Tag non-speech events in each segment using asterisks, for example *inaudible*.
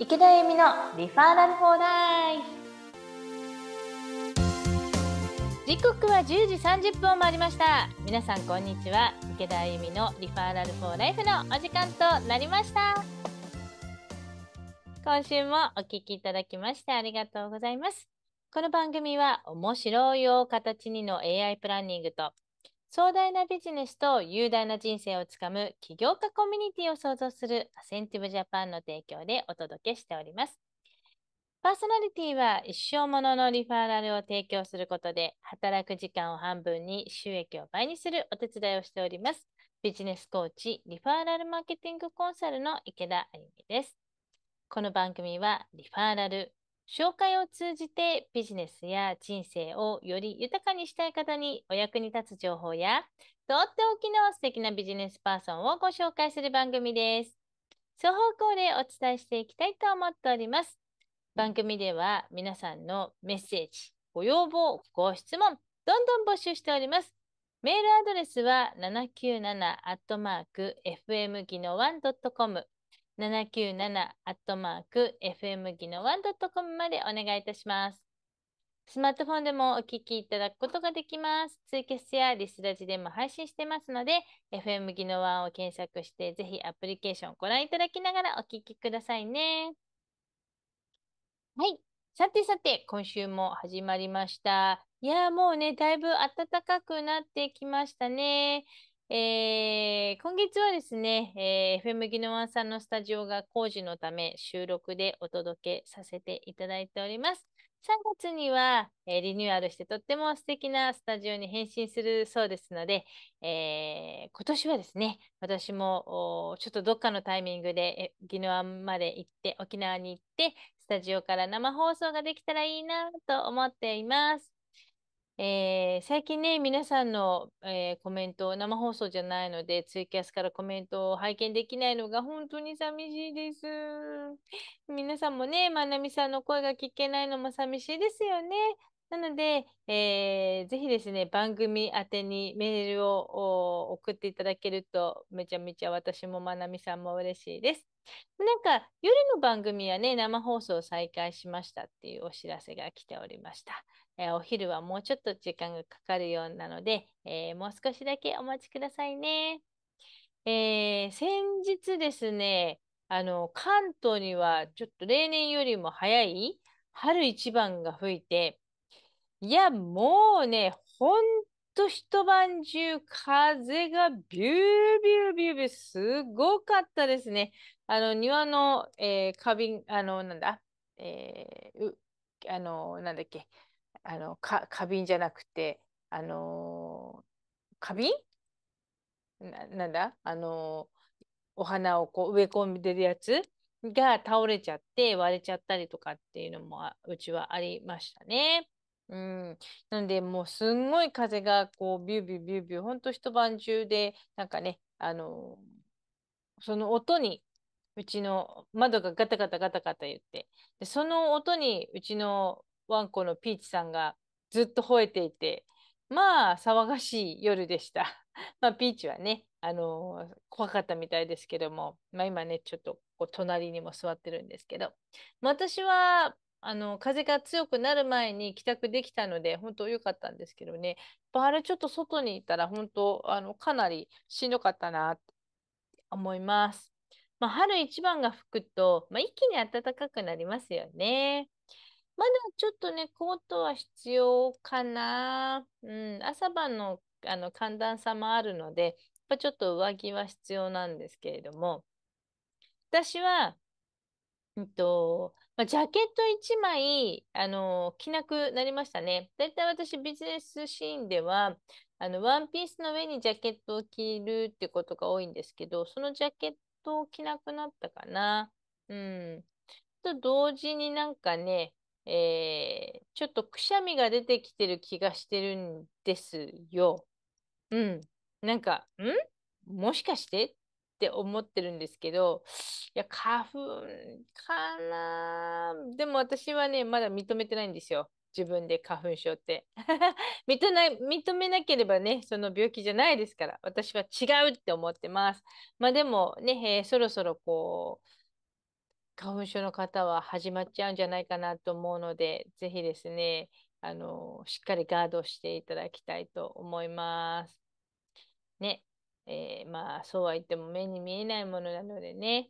池田恵美のリファーラルフォーライフ時刻は10時30分を回りました皆さんこんにちは池田恵美のリファーラルフォーライフのお時間となりました今週もお聞きいただきましてありがとうございますこの番組は面白いを形にの AI プランニングと壮大なビジネスと雄大な人生をつかむ起業家コミュニティを創造するアセンティブジャパンの提供でお届けしております。パーソナリティは一生もののリファーラルを提供することで働く時間を半分に収益を倍にするお手伝いをしております。ビジネスコーチ、リファーラルマーケティングコンサルの池田あゆみです。この番組はリファーラル、紹介を通じてビジネスや人生をより豊かにしたい方にお役に立つ情報や、とっておきの素敵なビジネスパーソンをご紹介する番組です。双方向でお伝えしていきたいと思っております。番組では皆さんのメッセージ、ご要望、ご質問、どんどん募集しております。メールアドレスは 797-fm 技能 1.com 797-FM 技の 1.com までお願いいたします。スマートフォンでもお聞きいただくことができます。ツイキャスやリスラジでも配信してますので、FM 技ワンを検索して、ぜひアプリケーションをご覧いただきながらお聞きくださいね。はい。さてさて、今週も始まりました。いや、もうね、だいぶ暖かくなってきましたね。えー、今月はですね、えー、FM ギノワンさんのスタジオが工事のため収録でお届けさせていただいております。3月には、えー、リニューアルしてとっても素敵なスタジオに変身するそうですので、えー、今年はですね、私もちょっとどっかのタイミングでギノワンまで行って、沖縄に行って、スタジオから生放送ができたらいいなと思っています。えー、最近ね、皆さんの、えー、コメント、生放送じゃないので、ツイキャスからコメントを拝見できないのが本当に寂しいです。皆さんもね、まなみさんの声が聞けないのも寂しいですよね。なので、えー、ぜひですね、番組宛てにメールを送っていただけると、めちゃめちゃ私もまなみさんも嬉しいです。なんか、夜の番組はね、生放送再開しましたっていうお知らせが来ておりました。えお昼はもうちょっと時間がかかるようなので、えもう少しだけお待ちくださいね。え先日ですね、あの、関東にはちょっと例年よりも早い春一番が吹いて、いや、もうね、ほんと一晩中風がビュービュービュービューすごかったですね。あの、庭の、えー、花瓶、あの、なんだ、えー、あの、なんだっけ、あのか花瓶じゃなくてあの花瓶ななんだあのお花をこう植え込んでるやつが倒れちゃって割れちゃったりとかっていうのもうちはありましたね。うん、なんでもうすんごい風がこうビュービュービュービューほんと一晩中でなんかねあのその音にうちの窓がガタガタガタガタ言ってでその音にうちのワンコのピーチさんがずっと吠えていて、まあ、騒がしい夜でした。*laughs* まあ、ピーチはね、あのー、怖かったみたいですけども、まあ、今ね、ちょっとこう隣にも座ってるんですけど、まあ、私は、あの、風が強くなる前に帰宅できたので、本当良かったんですけどね、あれちょっと外にいたら、本当、あの、かなりしんどかったな、って思います。まあ、春一番が吹くと、まあ、一気に暖かくなりますよね。まだちょっとね、コートは必要かな。うん、朝晩の、あの寒暖差もあるので、やっぱちょっと上着は必要なんですけれども、私は、えっと、まジャケット1枚、あの、着なくなりましたね。だいたい私、ビジネスシーンでは、あの、ワンピースの上にジャケットを着るってことが多いんですけど、そのジャケットを着なくなったかな。うん。と同時になんかね、えー、ちょっとくしゃみが出てきてる気がしてるんですよ。うん。なんか、んもしかしてって思ってるんですけど、いや、花粉かなでも私はね、まだ認めてないんですよ。自分で花粉症って *laughs* 認認めなければね、その病気じゃないですから、私は違うって思ってます。まあでもね、えー、そろそろこう、花粉症の方は始まっちゃうんじゃないかなと思うので、ぜひですね、あのしっかりガードしていただきたいと思います。ね、えー、まあそうは言っても目に見えないものなのでね、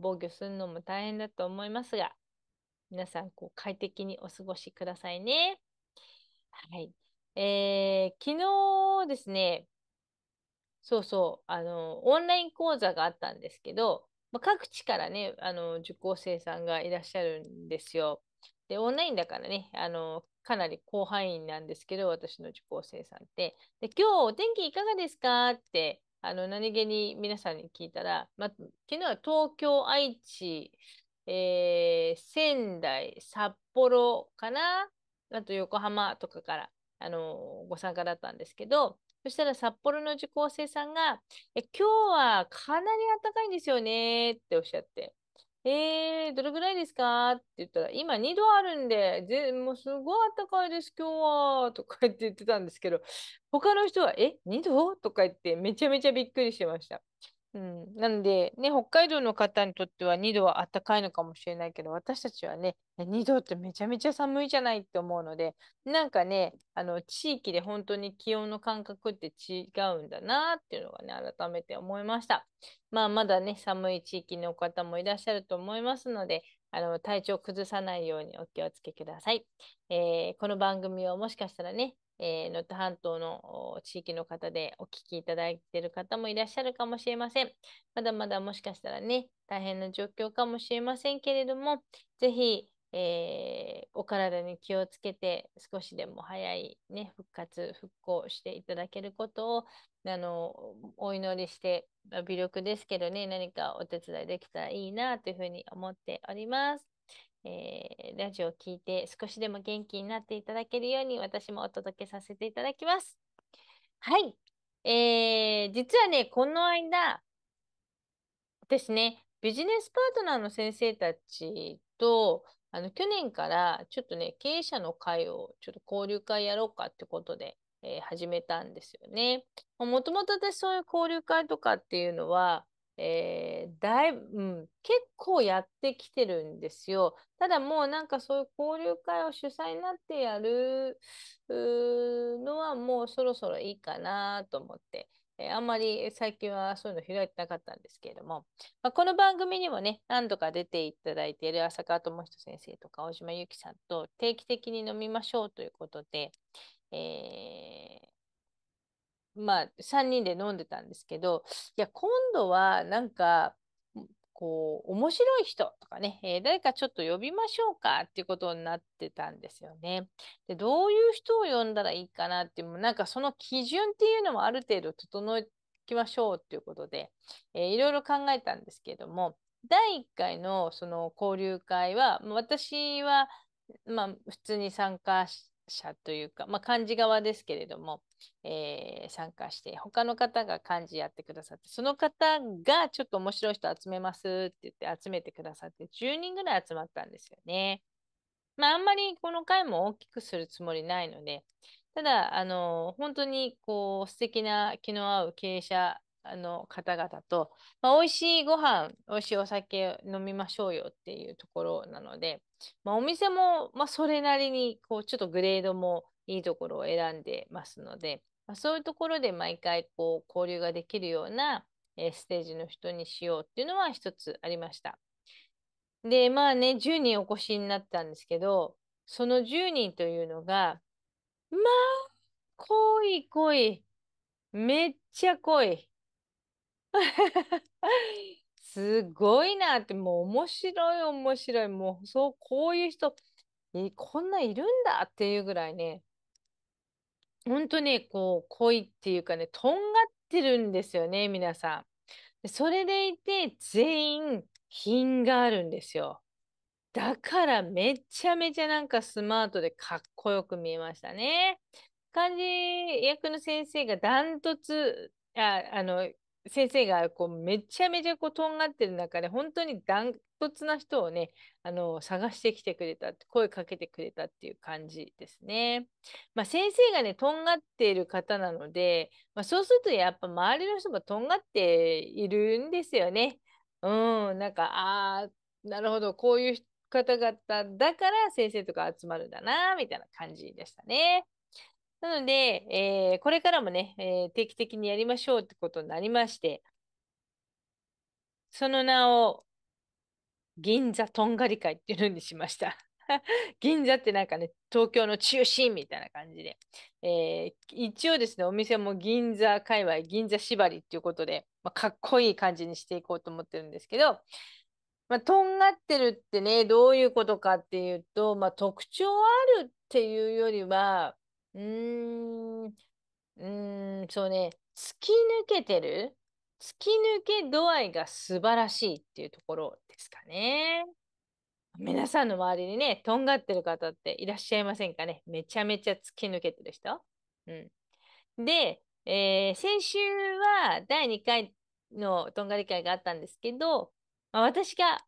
防御するのも大変だと思いますが、皆さんこう快適にお過ごしくださいね。はい。えー、昨日ですね、そうそう、あの、オンライン講座があったんですけど、まあ、各地からね、あの、受講生さんがいらっしゃるんですよ。で、オンラインだからね、あの、かなり広範囲なんですけど、私の受講生さんって。で、今日お天気いかがですかって、あの、何気に皆さんに聞いたら、まあ、昨日は東京、愛知、えー、仙台、札幌かなあと横浜とかから、あの、ご参加だったんですけど、そしたら札幌の受講生さんが、え、今日はかなり暖かいんですよねっておっしゃって。えー、どれぐらいですかって言ったら、今2度あるんで、ぜもうすごい暖かいです、今日は、とか言って言ってたんですけど、他の人は、え、2度とか言って、めちゃめちゃびっくりしてました。うん。なので、ね、北海道の方にとっては2度は暖かいのかもしれないけど、私たちはね、2度ってめちゃめちゃ寒いじゃないって思うので、なんかね、あの、地域で本当に気温の感覚って違うんだなっていうのがね、改めて思いました。まあ、まだね、寒い地域の方もいらっしゃると思いますので、あの、体調崩さないようにお気をつけください。えこの番組もしかしたらね、えー、能登半島の地域の方でお聞きいただいている方もいらっしゃるかもしれません。まだまだもしかしたらね、大変な状況かもしれませんけれども、ぜひ、えー、お体に気をつけて少しでも早い、ね、復活復興していただけることをあのお祈りして微力ですけどね何かお手伝いできたらいいなというふうに思っております。えー、ラジオを聞いて少しでも元気になっていただけるように私もお届けさせていただきます。はい。えー、実はね、この間、私ね、ビジネスパートナーの先生たちと、あの、去年からちょっとね、経営者の会をちょっと交流会やろうかってことで、えー、始めたんですよね。もともと私そういう交流会とかっていうのは、えー、だい、うん、結構やってきてるんですよ。ただもうなんかそういう交流会を主催になってやるのはもうそろそろいいかなと思って。えー、あんまり最近はそういうの開いてなかったんですけれども、まあ、この番組にもね、何度か出ていただいている浅川智人先生とか大島由紀さんと定期的に飲みましょうということで、えーまあ、3人で飲んでたんですけど、いや、今度はなんか、こう、面白い人とかね、えー、誰かちょっと呼びましょうかっていうことになってたんですよね。で、どういう人を呼んだらいいかなっていう、なんかその基準っていうのもある程度整えきましょうっていうことで、えー、いろいろ考えたんですけども、第1回のその交流会は、私は、まあ、普通に参加して、者というか、まあ、漢字側ですけれども、えー、参加して他の方が漢字やってくださってその方がちょっと面白い人集めますって言って集めてくださって10人ぐらい集まったんですよね。まあ、あんまりこの回も大きくするつもりないのでただあの本当にこう素敵な気の合う経営者あの方々と、まあ、美味しいご飯美味しいお酒飲みましょうよっていうところなので、まあ、お店も、まあ、それなりにこうちょっとグレードもいいところを選んでますので、まあ、そういうところで毎回こう交流ができるような、えー、ステージの人にしようっていうのは一つありました。でまあね10人お越しになったんですけどその10人というのがまあ濃い濃いめっちゃ濃い。*laughs* すごいなってもう面白い面白いもうそうこういう人えこんないるんだっていうぐらいね本当ねこう恋っていうかねとんがってるんですよね皆さん。それでいて全員品があるんですよ。だからめちゃめちゃなんかスマートでかっこよく見えましたね。漢字役の先生がダントツああの先生がこうめちゃめちゃこうとんがってる中で本当にダントツな人をねあの探してきてくれた声かけてくれたっていう感じですね。まあ、先生がねとんがっている方なので、まあ、そうするとやっぱ周りの人もとんがっているんですよね。うんなんかああなるほどこういう方々だから先生とか集まるんだなみたいな感じでしたね。なので、えー、これからもね、えー、定期的にやりましょうってことになりまして、その名を、銀座とんがり会っていうのにしました。*laughs* 銀座ってなんかね、東京の中心みたいな感じで、えー、一応ですね、お店も銀座界隈、銀座縛りっていうことで、まあ、かっこいい感じにしていこうと思ってるんですけど、まあ、とんがってるってね、どういうことかっていうと、まあ、特徴あるっていうよりは、うーん、うーん、そうね、突き抜けてる突き抜け度合いが素晴らしいっていうところですかね。皆さんの周りにね、とんがってる方っていらっしゃいませんかね。めちゃめちゃ突き抜けてる人。うん。で、えー先週は第2回のとんがり会があったんですけど、まあ、私が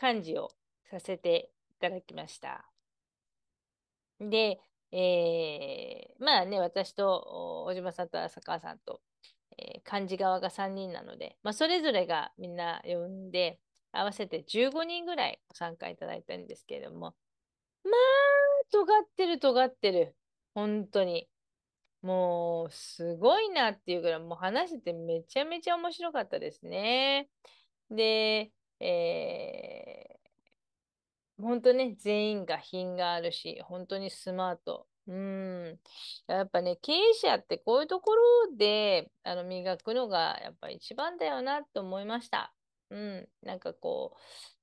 幹事をさせていただきました。で、えー、まあね、私と小島さんと浅川さんと、えー、側が3人なので、まあ、それぞれがみんな呼んで、合わせて15人ぐらいご参加いただいたんですけれども、まあ、尖ってる尖ってる。本当に。もう、すごいなっていうぐらい、もう話しててめちゃめちゃ面白かったですね。で、えー本当ね、全員が品があるし、本当にスマート。うん。やっぱね、経営者ってこういうところで、あの、磨くのが、やっぱ一番だよなと思いました。うん。なんかこ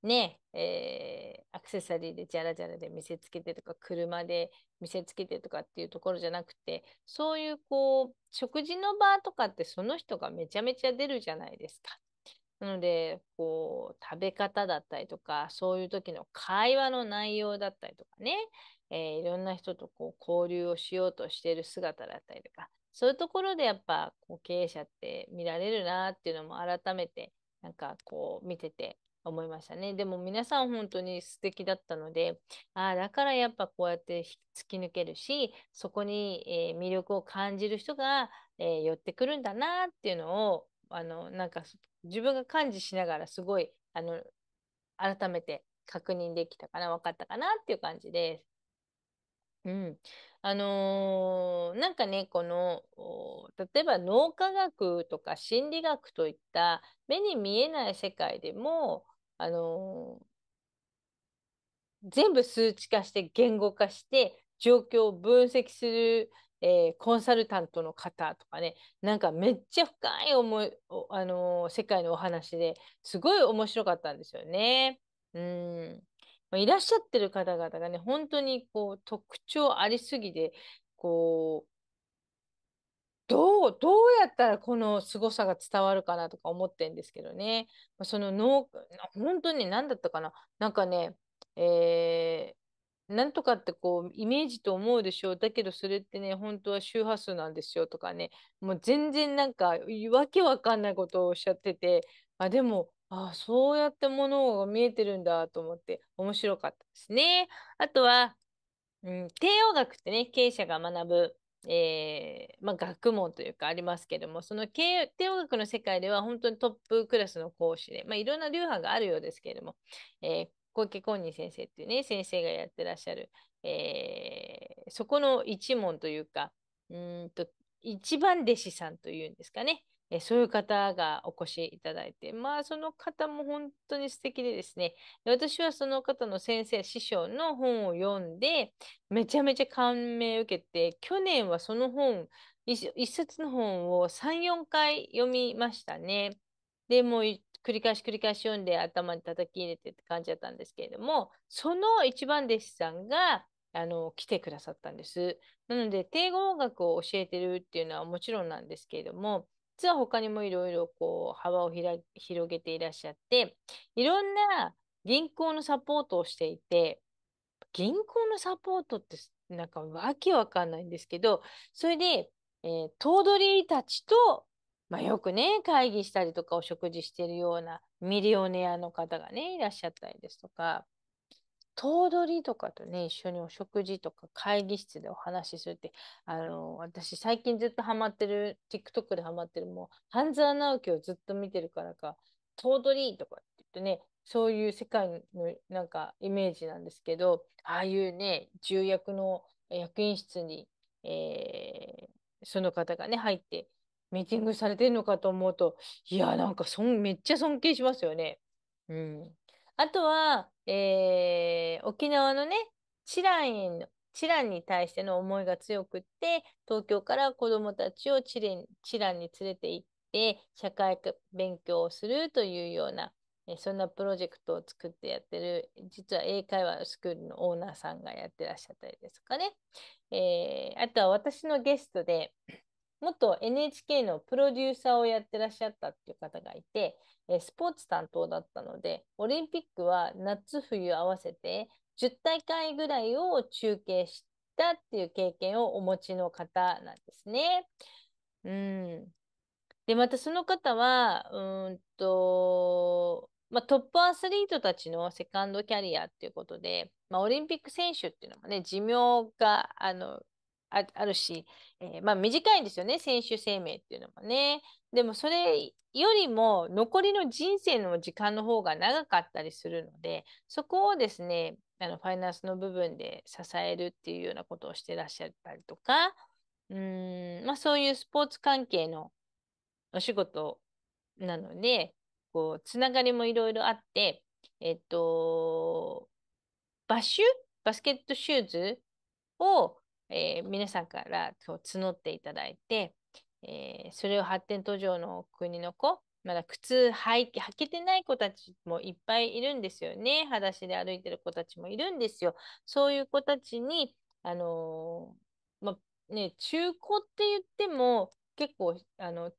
う、ね、えー、アクセサリーでジャラジャラで見せつけてとか、車で見せつけてとかっていうところじゃなくて、そういうこう、食事の場とかってその人がめちゃめちゃ出るじゃないですか。なので、こう、食べ方だったりとか、そういう時の会話の内容だったりとかね、えー、いろんな人とこう交流をしようとしている姿だったりとか、そういうところでやっぱこう経営者って見られるなっていうのも改めて、なんかこう見てて思いましたね。でも皆さん本当に素敵だったので、ああ、だからやっぱこうやって突き抜けるし、そこに、え魅力を感じる人が、え寄ってくるんだなっていうのを、あの、なんか自分が感じしながらすごいあの改めて確認できたかな分かったかなっていう感じです。うん、あのー、なんかねこの例えば脳科学とか心理学といった目に見えない世界でも、あのー、全部数値化して言語化して状況を分析するえー、コンサルタントの方とかねなんかめっちゃ深い思い、あのー、世界のお話ですごい面白かったんですよね。うんいらっしゃってる方々がね本当にこう特徴ありすぎてこうどう、どうやったらこの凄さが伝わるかなとか思ってんですけどね。その脳、本当に何だったかな。なんかね、えー、なんとかってこうイメージと思うでしょうだけどそれってね本当は周波数なんですよとかねもう全然なんかわけわかんないことをおっしゃっててあでもあそうやってものが見えてるんだと思って面白かったですね。あとは、うん、帝王学ってね経営者が学ぶえー、まあ、学問というかありますけどもその帝王学の世界では本当にトップクラスの講師で、まあ、いろんな流派があるようですけれども、えー、小池コン先生っていうね、先生がやってらっしゃる、えー、そこの一門というか、うんと、一番弟子さんというんですかね、えー、そういう方がお越しいただいて、まあ、その方も本当に素敵でですね、私はその方の先生、師匠の本を読んで、めちゃめちゃ感銘を受けて、去年はその本、一冊の本を3、4回読みましたね。でもう繰り返し繰り返し読んで頭に叩き入れてって感じだったんですけれどもその一番弟子さんがあの来てくださったんです。なので帝語音楽を教えてるっていうのはもちろんなんですけれども実は他にもいろいろこう幅を広げていらっしゃっていろんな銀行のサポートをしていて銀行のサポートってなんかわけわかんないんですけどそれで、えー、頭取たちとまあ、よくね会議したりとかお食事してるようなミリオネアの方がねいらっしゃったりですとか頭取とかとね一緒にお食事とか会議室でお話しするってあの私最近ずっとハマってる TikTok でハマってるもう半沢直樹をずっと見てるからか頭取とかって言ってねそういう世界のなんかイメージなんですけどああいうね重役の役員室に、えー、その方がね入ってミーティングされてるのかと思うと、いや、なんかそん、めっちゃ尊敬しますよね。うん。あとは、えー、沖縄のね、チランへの、チランに対しての思いが強くって、東京から子供たちをチレン、チランに連れて行って、社会勉強をするというような、えそんなプロジェクトを作ってやってる、実は英会話のスクールのオーナーさんがやってらっしゃったりですかね。えー、あとは私のゲストで、元 NHK のプロデューサーをやってらっしゃったっていう方がいて、えスポーツ担当だったので、オリンピックは夏冬合わせて10大会ぐらいを中継したっていう経験をお持ちの方なんですね。うん。で、またその方は、うんと、まあ、トップアスリートたちのセカンドキャリアっていうことで、まあ、オリンピック選手っていうのもね、寿命が、あの、ああるし、えー、まあ短いんですよね、選手生命っていうのもね。でもそれよりも残りの人生の時間の方が長かったりするので、そこをですね、あのファイナンスの部分で支えるっていうようなことをしてらっしゃったりとか、うんまあ、そういうスポーツ関係のお仕事なので、こう、つながりもいろいろあって、えっと、バッシュバスケットシューズを、えー、皆さんから今日募っていただいて、えー、それを発展途上の国の子、まだ靴履い履けてない子たちもいっぱいいるんですよね。裸足で歩いてる子たちもいるんですよ。そういう子たちに、あのー、まね、中古って言っても結構、あの、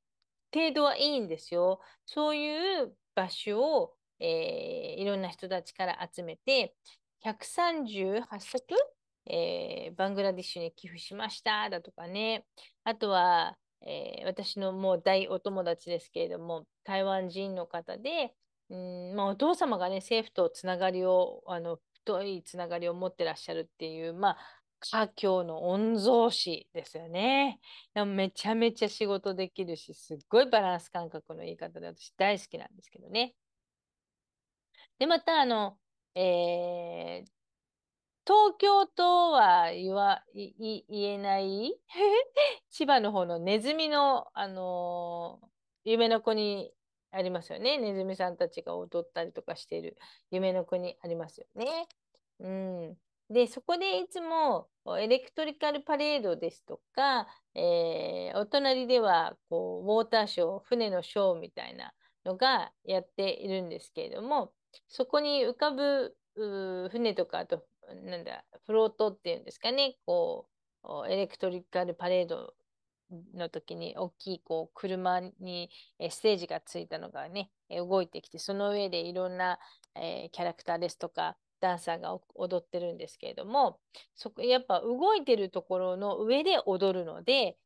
程度はいいんですよ。そういう場所を、えー、いろんな人たちから集めて、138足えー、バングラディッシュに寄付しましただとかね、あとは、えー、私のもう大お友達ですけれども、台湾人の方で、うんまあ、お父様がね、政府とつながりを、あの太いつながりを持ってらっしゃるっていう、まあ、家境の御曹司ですよね。めちゃめちゃ仕事できるし、すっごいバランス感覚の言い方で、私大好きなんですけどね。で、また、あの、えー、東京とは言わい言えない *laughs* 千葉の方のネズミの、あのー、夢の国ありますよね。ネズミさんたちが踊ったりとかしている夢の国ありますよね。うん、でそこでいつもエレクトリカルパレードですとか、えー、お隣ではこうウォーターショー船のショーみたいなのがやっているんですけれどもそこに浮かぶ船とかあとなんだ、フロートっていうんですかね、こう、エレクトリカルパレードの時に大きいこう車にステージがついたのがね、動いてきて、その上でいろんな、えー、キャラクターですとか、ダンサーが踊ってるんですけれども、そこやっぱ動いてるところの上で踊るので、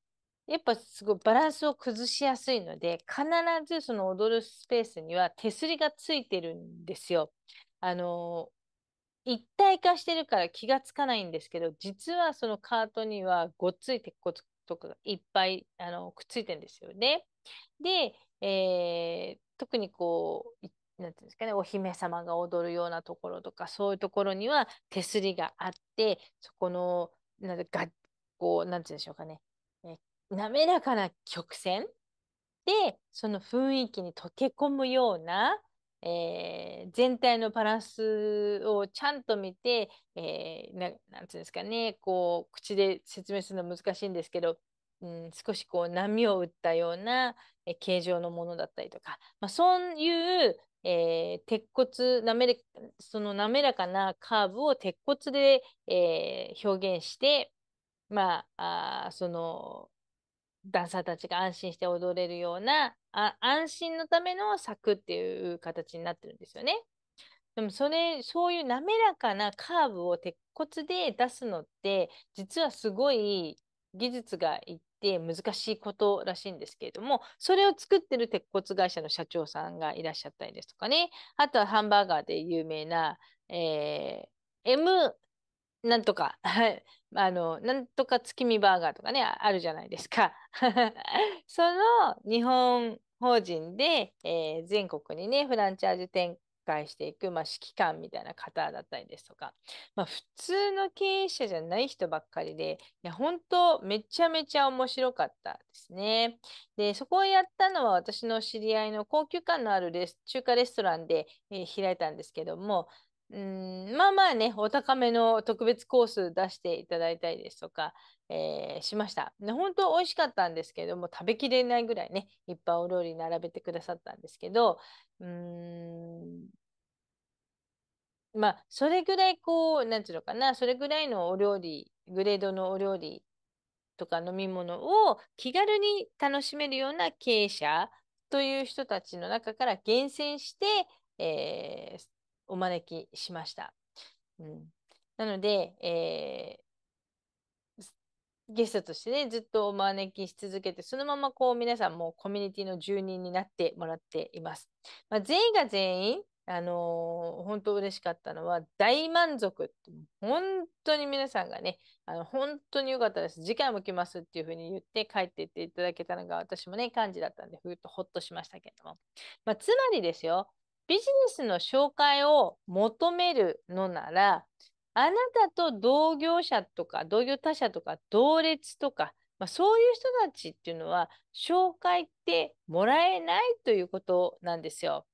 やっぱすごいバランスを崩しやすいので、必ずその踊るスペースには手すりがついてるんですよ。あの一体化してるから気がつかないんですけど、実はそのカートにはごっつい鉄骨とかがいっぱいあのくっついてるんですよね。で、えー、特にこう、なんていうんですかね、お姫様が踊るようなところとか、そういうところには手すりがあって、そこの、なんてがこう、なんていうんでしょうかね、滑らかな曲線で、その雰囲気に溶け込むような、えー、全体のバランスをちゃんと見て、えー、ななんていうんですかねこう口で説明するの難しいんですけど、うん、少しこう波を打ったような、えー、形状のものだったりとか、まあ、そういう、えー、鉄骨滑れその滑らかなカーブを鉄骨で、えー、表現して、まあ、あそのダンサーたちが安心して踊れるようなあ安心のための柵っていう形になってるんですよね。でもそれそういう滑らかなカーブを鉄骨で出すのって実はすごい技術がいって難しいことらしいんですけれどもそれを作ってる鉄骨会社の社長さんがいらっしゃったりですとかねあとはハンバーガーで有名な、えー、M なんとか、*laughs* はい。あの、なんとか月見バーガーとかね、あるじゃないですか。*laughs* その日本法人で、えー、全国にね、フランチャイズ展開していく、まあ、指揮官みたいな方だったりですとか、まあ、普通の経営者じゃない人ばっかりで、いや、本当めちゃめちゃ面白かったですね。で、そこをやったのは私の知り合いの高級感のあるレス中華レストランで、えー、開いたんですけども、うんまあまあね、お高めの特別コース出していただいたりですとか、えー、しました。ね、本当美味しかったんですけども、食べきれないぐらいね、いっぱいお料理並べてくださったんですけど、うん、まあ、それぐらいこう、何ていうのかな、それぐらいのお料理、グレードのお料理とか飲み物を気軽に楽しめるような経営者という人たちの中から厳選して、えー、お招きしました。うん、なので、えー、ゲストとしてね、ずっとお招きし続けて、そのままこう皆さんもコミュニティの住人になってもらっています。まあ、全員が全員、あのー、本当嬉しかったのは大満足。本当に皆さんがね、あの本当に良かったです。次回も来ますっていうふうに言って帰っていっていただけたのが私もね、感じだったんで、ふっとほっとしましたけども。まあ、つまりですよ、ビジネスの紹介を求めるのなら、あなたと同業者とか、同業他社とか、同列とか、まあ、そういう人たちっていうのは、紹介ってもらえないということなんですよ。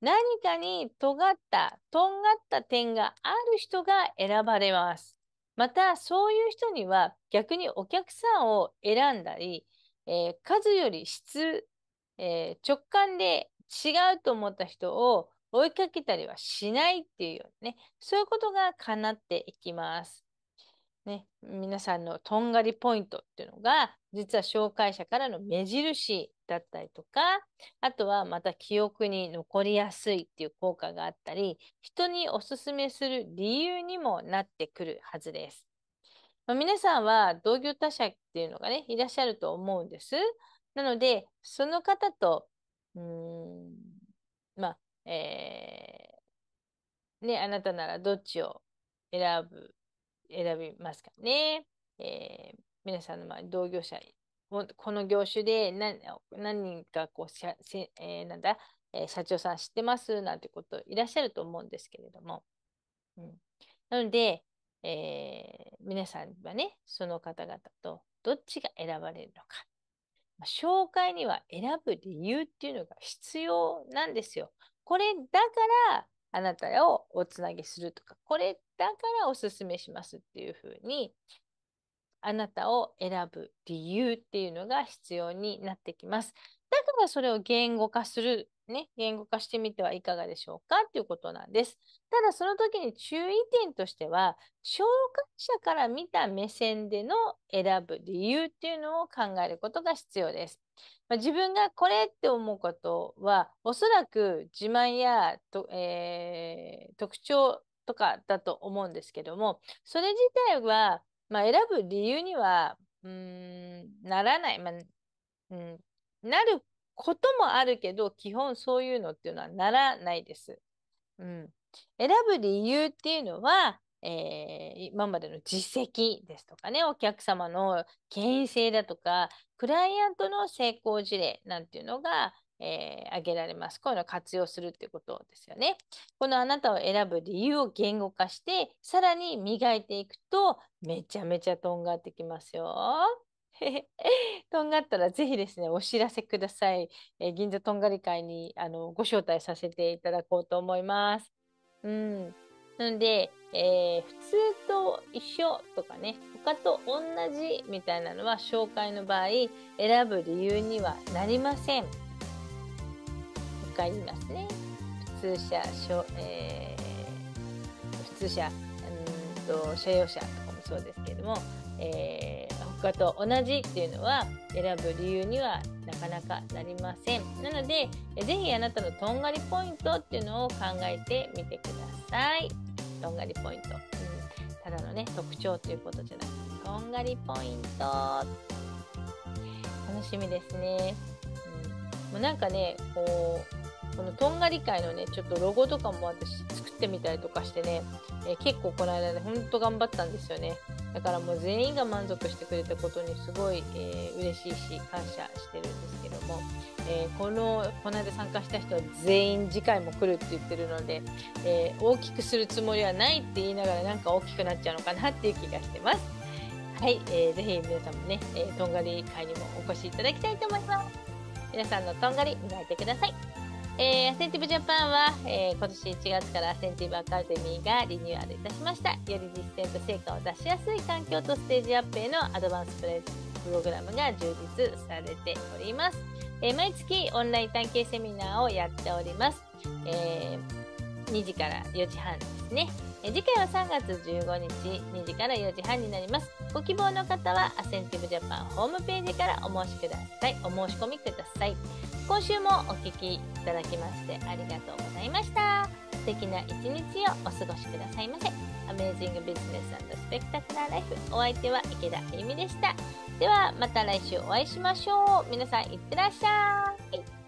何かに尖った、とんがった点がある人が選ばれます。また、そういう人には逆にお客さんを選んだり、えー、数より質、えー、直感で違うと思った人を追いかけたりはしないっていうね、そういうことが叶っていきます。ね、皆さんのとんがりポイントっていうのが、実は紹介者からの目印だったりとか、あとはまた記憶に残りやすいっていう効果があったり、人におすすめする理由にもなってくるはずです。まあ、皆さんは同業他社っていうのがね、いらっしゃると思うんです。なので、その方とうん。まあ、えー、ね、あなたならどっちを選ぶ、選びますかね。えー、皆さんの前同業者、この業種で何何人かこう社、せえー、なんだ、えー、社長さん知ってますなんてこといらっしゃると思うんですけれども。うん、なので、えー、皆さんはね、その方々とどっちが選ばれるのか。紹介には選ぶ理由っていうのが必要なんですよ。これだからあなたをおつなぎするとか、これだからおすすめしますっていうふうに、あなたを選ぶ理由っていうのが必要になってきます。だからそれを言語化するね、言語化してみてはいかがでしょうかっていうことなんです。ただその時に注意点としては、障害者から見た目線での選ぶ理由っていうのを考えることが必要です。まあ、自分がこれって思うことは、おそらく自慢やと、えー、特徴とかだと思うんですけども、それ自体は、まあ、選ぶ理由には、うん、ならない。まあ、うんなることもあるけど、基本そういうのっていうのはならないです。うん。選ぶ理由っていうのは、えー、今までの実績ですとかね、お客様の権威性だとか、クライアントの成功事例なんていうのが、えー、挙げられます。こういうのを活用するっていうことですよね。このあなたを選ぶ理由を言語化して、さらに磨いていくと、めちゃめちゃとんがってきますよ。*laughs* とんがったらぜひですね、お知らせください。え銀座とんがり会にあのご招待させていただこうと思います。うん。なので、えー、普通と一緒とかね、他と同じみたいなのは紹介の場合、選ぶ理由にはなりません。もう一回言いますね。普通車、えー、普通車、うんと、車用車とかもそうですけれども、えー家と同じっていうのは選ぶ理由にはなかなかなりませんなので是非あなたのとんがりポイントっていうのを考えてみてくださいとんがりポイント、うん、ただのね特徴ということじゃなくとんがりポイント楽しみですね、うん、もうなんかねこうこのとんがり界のねちょっとロゴとかも私作ってみたりとかしてね、えー、結構この間ねほんと頑張ったんですよねだからもう全員が満足してくれたことにすごい、えー、嬉しいし感謝してるんですけども、えー、このこの間参加した人は全員次回も来るって言ってるので、えー、大きくするつもりはないって言いながらなんか大きくなっちゃうのかなっていう気がしてます。はい、えー、ぜひ皆さんもね、えー、とんがり会にもお越しいただきたいと思います。皆さんのとんがり磨いてください。えー、アセンティブジャパンは、えー、今年1月からアセンティブアカデミーがリニューアルいたしました。より実践と成果を出しやすい環境とステージアップへのアドバンスプレプログラムが充実されております。えー、毎月オンライン探検セミナーをやっております。えー、2時から4時半ですね。次回は3月15日2時から4時半になりますご希望の方はアセンティブジャパンホームページからお申しくださいお申し込みください今週もお聴きいただきましてありがとうございました素敵な一日をお過ごしくださいませアメージングビジネススペクタクラーライフお相手は池田恵美でしたではまた来週お会いしましょう皆さんいってらっしゃい